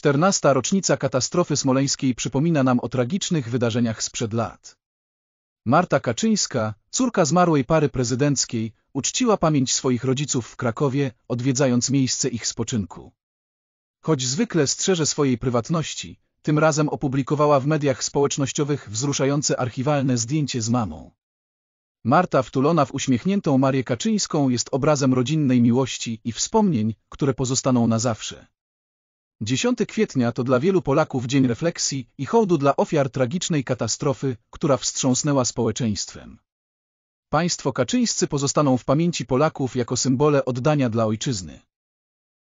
14. rocznica katastrofy smoleńskiej przypomina nam o tragicznych wydarzeniach sprzed lat. Marta Kaczyńska, córka zmarłej pary prezydenckiej, uczciła pamięć swoich rodziców w Krakowie, odwiedzając miejsce ich spoczynku. Choć zwykle strzeże swojej prywatności, tym razem opublikowała w mediach społecznościowych wzruszające archiwalne zdjęcie z mamą. Marta wtulona w uśmiechniętą Marię Kaczyńską jest obrazem rodzinnej miłości i wspomnień, które pozostaną na zawsze. 10 kwietnia to dla wielu Polaków dzień refleksji i hołdu dla ofiar tragicznej katastrofy, która wstrząsnęła społeczeństwem. Państwo kaczyńscy pozostaną w pamięci Polaków jako symbole oddania dla ojczyzny.